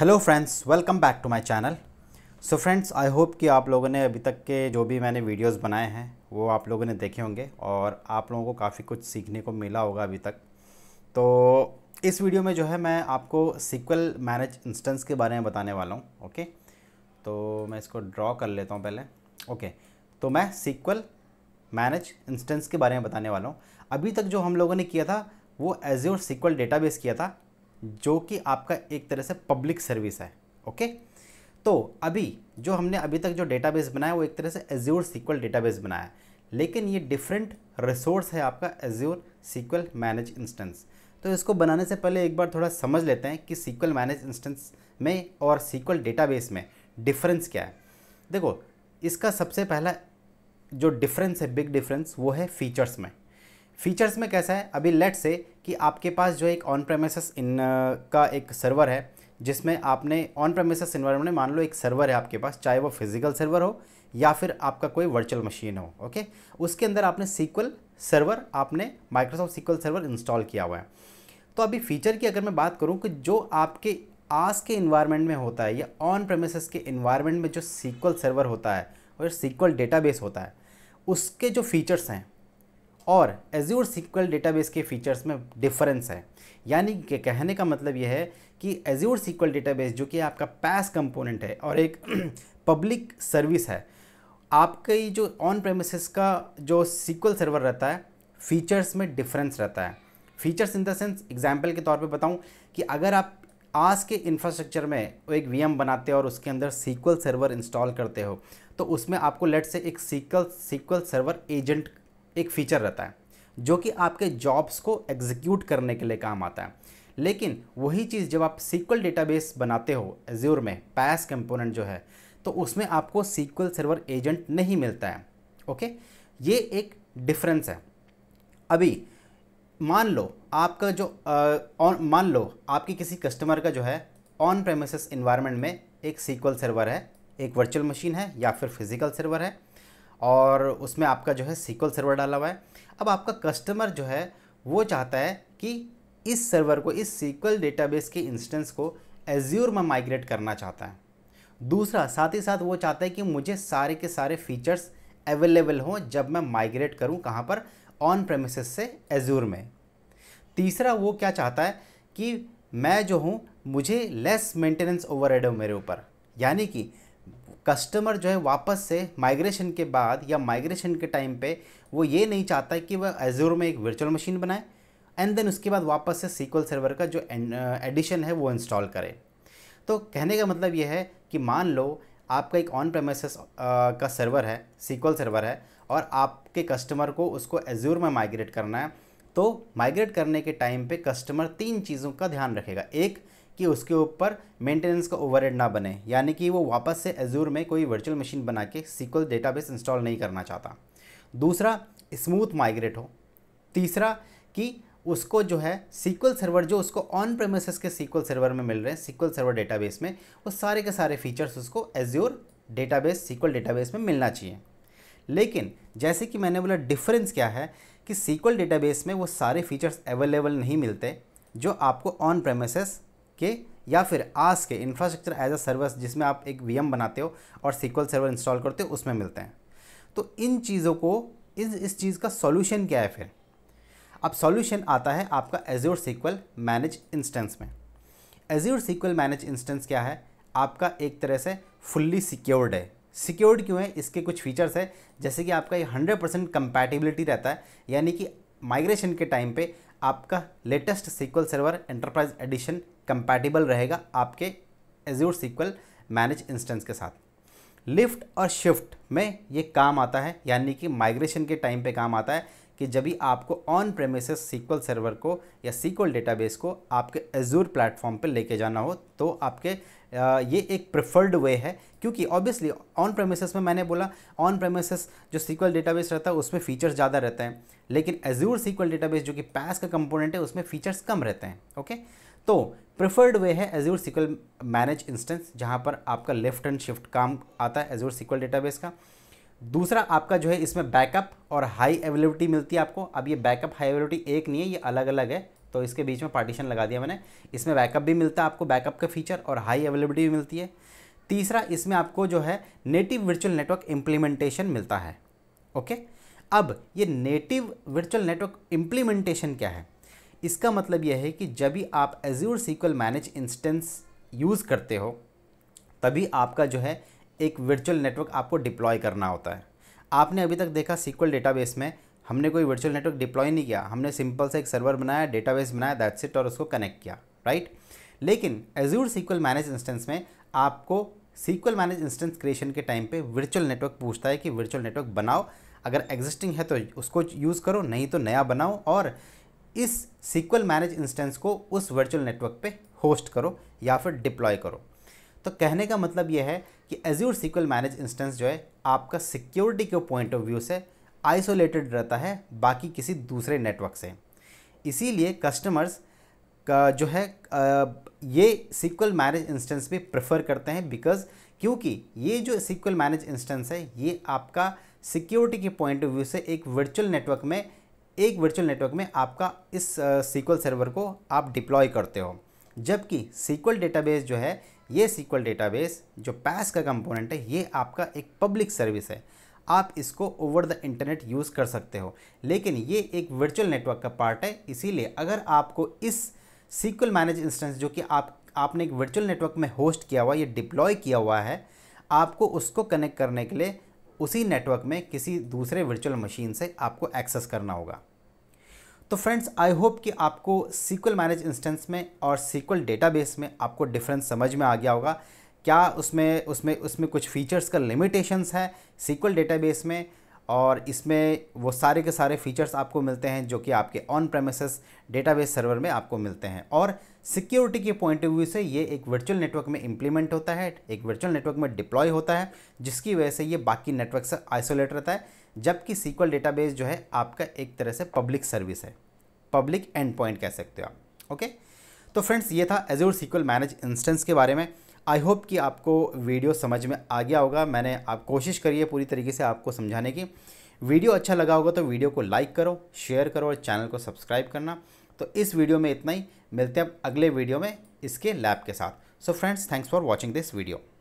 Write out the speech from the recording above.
hello friends welcome back to my channel so friends I hope कि आप लोगों ने अभी तक के जो भी मैंने वीडियोस बनाए हैं वो आप लोगों ने देखे होंगे और आप लोगों को काफ़ी कुछ सीखने को मिला होगा अभी तक तो इस वीडियो में जो है मैं आपको सीक्वल मैनेज इंस्टेंस के बारे में बताने वाला हूँ ओके तो मैं इसको ड्रॉ कर लेता हूँ पहले ओके तो मैं सीक्वल मैनेज इंस्टेंस के बारे में बताने वाला हूँ अभी तक जो हम लोगों ने किया था वो एज योर सीक्वल डेटाबेस किया था जो कि आपका एक तरह से पब्लिक सर्विस है ओके तो अभी जो हमने अभी तक जो डेटाबेस बनाया वो एक तरह से एज्योर सीक्वल डेटाबेस बनाया है लेकिन ये डिफरेंट रिसोर्स है आपका एज्योर सीक्वल मैनेज इंस्टेंस तो इसको बनाने से पहले एक बार थोड़ा समझ लेते हैं कि सीक्वल मैनेज इंस्टेंस में और सीक्वल डेटाबेस में डिफरेंस क्या है देखो इसका सबसे पहला जो डिफरेंस है बिग डिफरेंस वो है फीचर्स में फीचर्स में कैसा है अभी लेट से कि आपके पास जो एक ऑन प्रेमिसस इन का एक सर्वर है जिसमें आपने ऑन प्रेमिसस इन्वायरमेंट में मान लो एक सर्वर है आपके पास चाहे वो फिजिकल सर्वर हो या फिर आपका कोई वर्चुअल मशीन हो ओके उसके अंदर आपने सीक्वल सर्वर आपने माइक्रोसॉफ्ट सीक्वल सर्वर इंस्टॉल किया हुआ है तो अभी फीचर की अगर मैं बात करूँ कि जो आपके आस के इन्वायरमेंट में होता है या ऑन प्रेमिसस के इन्वायरमेंट में जो सीक्वल सर्वर होता है और सीक्वल डेटाबेस होता है उसके जो फीचर्स हैं और एज्योर सिक्वल डेटाबेस के फीचर्स में डिफरेंस है यानी कि कहने का मतलब यह है कि एज्योर सिक्वल डेटाबेस जो कि आपका पैस कंपोनेंट है और एक पब्लिक सर्विस है आपके जो ऑन प्रेमिसेस का जो सिक्वल सर्वर रहता है फीचर्स में डिफरेंस रहता है features in the sense example के तौर पे बताऊं कि अगर आप आज के इंफ्रास्ट्रक्चर में एक वीएम बनाते हो और उसके अंदर सीक्वल सर्वर इंस्टॉल करते हो तो उसमें आपको लेट से एक सीक्वल सीक्वल सर्वर एजेंट एक फीचर रहता है जो कि आपके जॉब्स को एग्जीक्यूट करने के लिए काम आता है लेकिन वही चीज़ जब आप सीक्वल डेटाबेस बनाते हो एज्योर में पैस कंपोनेंट जो है तो उसमें आपको सीक्वल सर्वर एजेंट नहीं मिलता है ओके ये एक डिफरेंस है अभी मान लो आपका जो ऑन मान लो आपके किसी कस्टमर का जो है ऑन प्रेमिसेस इन्वायरमेंट में एक सीक्वल सर्वर है एक वर्चुअल मशीन है या फिर फिजिकल सर्वर है और उसमें आपका जो है सीक्वल सर्वर डाला हुआ है अब आपका कस्टमर जो है वो चाहता है कि इस सर्वर को इस सीक्वल डेटाबेस के इंस्टेंस को एज्यूर में माइग्रेट करना चाहता है दूसरा साथ ही साथ वो चाहता है कि मुझे सारे के सारे फीचर्स अवेलेबल हों जब मैं माइग्रेट करूँ कहाँ पर ऑन प्रेमिस से एज्यूर में तीसरा वो क्या चाहता है कि मैं जो हूँ मुझे लेस मेंटेनेंस ओवर हो मेरे ऊपर यानी कि कस्टमर जो है वापस से माइग्रेशन के बाद या माइग्रेशन के टाइम पे वो ये नहीं चाहता कि वह एजोर में एक वर्चुअल मशीन बनाए एंड देन उसके बाद वापस से सीक्वल सर्वर का जो एडिशन uh, है वो इंस्टॉल करें तो कहने का मतलब ये है कि मान लो आपका एक ऑन प्रेमिस uh, का सर्वर है सीक्वल सर्वर है और आपके कस्टमर को उसको एज्यूर में माइग्रेट करना है तो माइग्रेट करने के टाइम पे कस्टमर तीन चीज़ों का ध्यान रखेगा एक कि उसके ऊपर मेंटेनेंस का ओवरहेड ना बने यानी कि वो वापस से एजूर में कोई वर्चुअल मशीन बना के सीक्वल डेटाबेस इंस्टॉल नहीं करना चाहता दूसरा स्मूथ माइग्रेट हो तीसरा कि उसको जो है सीक्वल सर्वर जो उसको ऑन प्रेमिसेस के सीक्वल सर्वर में मिल रहे हैं सीक्वल सर्वर डेटाबेस में वो सारे के सारे फीचर्स उसको एज्योर डेटाबेस सीक्वल डेटाबेस में मिलना चाहिए लेकिन जैसे कि मैंने बोला डिफरेंस क्या है कि सीक्वल डेटाबेस में वो सारे फीचर्स अवेलेबल नहीं मिलते जो आपको ऑन प्रेमिसेस के या फिर आस के इंफ्रास्ट्रक्चर एज अ सर्विस जिसमें आप एक वीएम बनाते हो और सीक्वल सर्वर इंस्टॉल करते हो उसमें मिलते हैं तो इन चीज़ों को इस इस चीज़ का सॉल्यूशन क्या है फिर अब सॉल्यूशन आता है आपका एज्योर सीक्वल मैनेज इंस्टेंस में एज्योर सीक्वल मैनेज इंस्टेंस क्या है आपका एक तरह से फुल्ली सिक्योर्ड है सिक्योर्ड क्यों है इसके कुछ फीचर्स है जैसे कि आपका ये हंड्रेड परसेंट कंपैटिबिलिटी रहता है यानी कि माइग्रेशन के टाइम पे आपका latest SQL server enterprise edition compatible रहेगा आपके एज्यूर सीक्वल मैनेज इंस्टेंस के साथ लिफ्ट और शिफ्ट में ये काम आता है यानी कि माइग्रेशन के टाइम पे काम आता है कि जब भी आपको ऑन प्रेमिस सीक्वल सर्वर को या सीक्वल डेटाबेस को आपके एजूर प्लेटफॉर्म पर लेके जाना हो तो आपके ये एक प्रिफर्ड वे है क्योंकि ऑब्वियसली ऑन प्रेमिसेस में मैंने बोला ऑन प्रेमिसेस जो सीक्वल डेटाबेस रहता है उसमें फ़ीचर्स ज़्यादा रहते हैं लेकिन एजूर सीक्वल डेटाबेस जो कि पैस का कंपोनेंट है उसमें फ़ीचर्स कम रहते हैं ओके तो प्रेफर्ड वे है एज्योर सिक्वल मैनेज इंस्टेंस जहाँ पर आपका लेफ्ट एंड शिफ्ट काम आता है एज्योर सिक्वल डेटाबेस का दूसरा आपका जो है इसमें बैकअप और हाई अवेलेबिलिटी मिलती है आपको अब ये बैकअप हाई अवेलेबिलिटी एक नहीं है ये अलग अलग है तो इसके बीच में पार्टीशन लगा दिया मैंने इसमें बैकअप भी मिलता है आपको बैकअप का फीचर और हाई अवेलेबिलिटी भी मिलती है तीसरा इसमें आपको जो है नेटिव वर्चुअल नेटवर्क इम्प्लीमेंटेशन मिलता है ओके अब ये नेटिव वर्चुअल नेटवर्क इम्प्लीमेंटेशन क्या है इसका मतलब यह है कि जब भी आप Azure SQL manage instance use करते हो तभी आपका जो है एक वर्चुअल नेटवर्क आपको डिप्लॉय करना होता है आपने अभी तक देखा सीक्वल डेटाबेस में हमने कोई वर्चुअल नेटवर्क डिप्लॉय नहीं किया हमने सिंपल सा एक सर्वर बनाया डेटाबेस बनाया दैट्स इट और उसको कनेक्ट किया राइट लेकिन एज्यूर सीक्वल मैनेज इंस्टेंस में आपको सीक्वल मैनेज इंस्टेंस क्रिएशन के टाइम पे वर्चुअल नेटवर्क पूछता है कि वर्चुअल नेटवर्क बनाओ अगर एग्जिस्टिंग है तो उसको यूज़ करो नहीं तो नया बनाओ और इस SQL मैनेज इंस्टेंस को उस वर्चुअल नेटवर्क पे होस्ट करो या फिर डिप्लॉय करो तो कहने का मतलब यह है कि एज्यूर SQL मैनेज इंस्टेंस जो है आपका सिक्योरिटी के पॉइंट ऑफ व्यू से आइसोलेटेड रहता है बाकी किसी दूसरे नेटवर्क से इसीलिए कस्टमर्स का जो है ये SQL मैनेज इंस्टेंस भी प्रेफर करते हैं बिकॉज क्योंकि ये जो SQL मैनेज इंस्टेंस है ये आपका सिक्योरिटी के पॉइंट ऑफ व्यू से एक वर्चुअल नेटवर्क में एक वर्चुअल नेटवर्क में आपका इस सीक्वल सर्वर को आप डिप्लॉय करते हो जबकि सीक्वल डेटाबेस जो है ये सीक्वल डेटाबेस जो पैस का कंपोनेंट है ये आपका एक पब्लिक सर्विस है आप इसको ओवर द इंटरनेट यूज़ कर सकते हो लेकिन ये एक वर्चुअल नेटवर्क का पार्ट है इसीलिए अगर आपको इस सीक्वल मैनेज इंस्टेंस जो कि आप आपने एक वर्चुअल नेटवर्क में होस्ट किया हुआ या डिप्लॉय किया हुआ है आपको उसको कनेक्ट करने के लिए उसी नेटवर्क में किसी दूसरे वर्चुअल मशीन से आपको एक्सेस करना होगा तो फ्रेंड्स आई होप कि आपको सीक्वल मैनेज इंस्टेंस में और सीक्वल डेटाबेस में आपको डिफरेंस समझ में आ गया होगा क्या उसमें उसमें उसमें कुछ फ़ीचर्स का लिमिटेशंस है सीक्वल डेटाबेस में और इसमें वो सारे के सारे फ़ीचर्स आपको मिलते हैं जो कि आपके ऑन प्रेमिसेस डेटाबेस सर्वर में आपको मिलते हैं और सिक्योरिटी के पॉइंट ऑफ व्यू से ये एक वर्चुअल नेटवर्क में इंप्लीमेंट होता है एक वर्चुअल नेटवर्क में डिप्लॉय होता है जिसकी वजह से ये बाकी नेटवर्क से आइसोलेट रहता है जबकि सीक्वल डेटाबेस जो है आपका एक तरह से पब्लिक सर्विस है पब्लिक एंड पॉइंट कह सकते हो आप ओके तो फ्रेंड्स ये था एजोर सीक्वल मैनेज इंस्टेंस के बारे में आई होप कि आपको वीडियो समझ में आ गया होगा मैंने आप कोशिश करी है पूरी तरीके से आपको समझाने की वीडियो अच्छा लगा होगा तो वीडियो को लाइक करो शेयर करो और चैनल को सब्सक्राइब करना तो इस वीडियो में इतना ही मिलते हैं अब अगले वीडियो में इसके लैब के साथ so friends thanks for watching this video